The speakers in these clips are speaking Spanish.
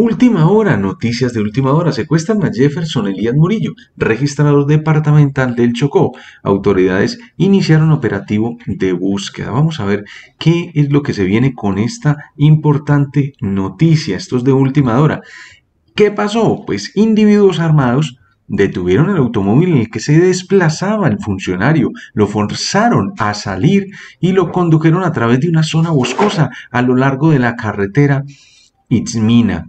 Última hora, noticias de última hora. Secuestran a Jefferson Elías Murillo, registrador departamental del Chocó. Autoridades iniciaron operativo de búsqueda. Vamos a ver qué es lo que se viene con esta importante noticia. Esto es de última hora. ¿Qué pasó? Pues individuos armados detuvieron el automóvil en el que se desplazaba el funcionario, lo forzaron a salir y lo condujeron a través de una zona boscosa a lo largo de la carretera Itzmina.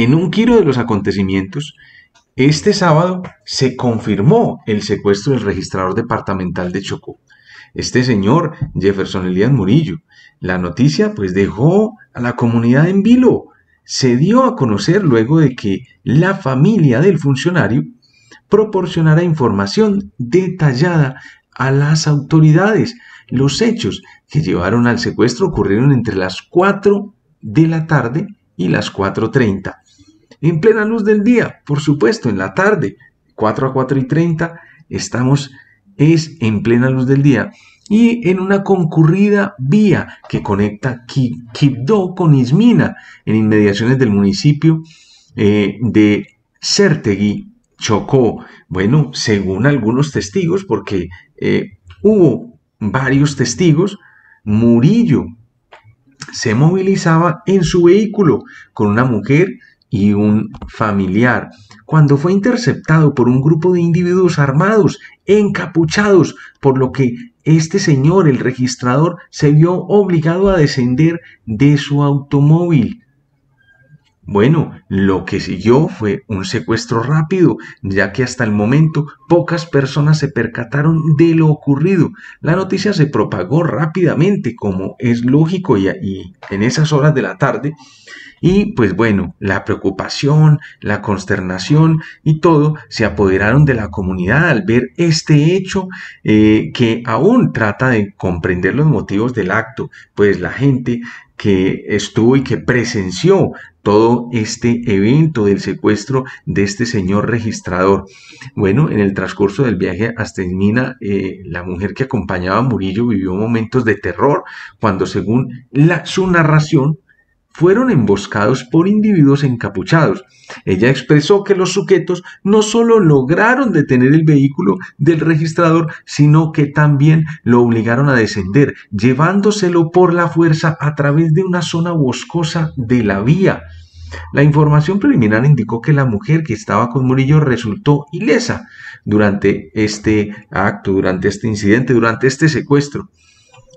En un giro de los acontecimientos, este sábado se confirmó el secuestro del registrador departamental de Chocó. Este señor, Jefferson Elías Murillo. La noticia pues dejó a la comunidad en vilo. Se dio a conocer luego de que la familia del funcionario proporcionara información detallada a las autoridades. Los hechos que llevaron al secuestro ocurrieron entre las 4 de la tarde y las 4.30 en plena luz del día, por supuesto, en la tarde, 4 a 4 y 30, estamos es en plena luz del día y en una concurrida vía que conecta Quibdó con Ismina, en inmediaciones del municipio eh, de Certegui, Chocó. Bueno, según algunos testigos, porque eh, hubo varios testigos, Murillo se movilizaba en su vehículo con una mujer y un familiar, cuando fue interceptado por un grupo de individuos armados, encapuchados, por lo que este señor, el registrador, se vio obligado a descender de su automóvil. Bueno, lo que siguió fue un secuestro rápido, ya que hasta el momento pocas personas se percataron de lo ocurrido. La noticia se propagó rápidamente, como es lógico, y, en esas horas de la tarde y pues bueno, la preocupación, la consternación y todo se apoderaron de la comunidad al ver este hecho eh, que aún trata de comprender los motivos del acto, pues la gente que estuvo y que presenció todo este evento del secuestro de este señor registrador. Bueno, en el transcurso del viaje hasta Esmina, eh, la mujer que acompañaba a Murillo vivió momentos de terror cuando, según la, su narración, fueron emboscados por individuos encapuchados. Ella expresó que los sujetos no solo lograron detener el vehículo del registrador, sino que también lo obligaron a descender, llevándoselo por la fuerza a través de una zona boscosa de la vía. La información preliminar indicó que la mujer que estaba con Murillo resultó ilesa durante este acto, durante este incidente, durante este secuestro.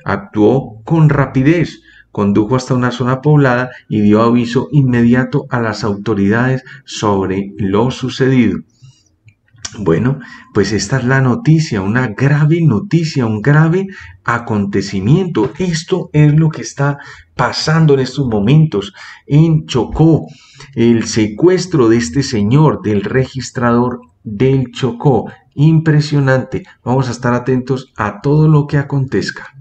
Actuó con rapidez, condujo hasta una zona poblada y dio aviso inmediato a las autoridades sobre lo sucedido. Bueno, pues esta es la noticia, una grave noticia, un grave acontecimiento. Esto es lo que está pasando en estos momentos en Chocó. El secuestro de este señor, del registrador del Chocó. Impresionante. Vamos a estar atentos a todo lo que acontezca.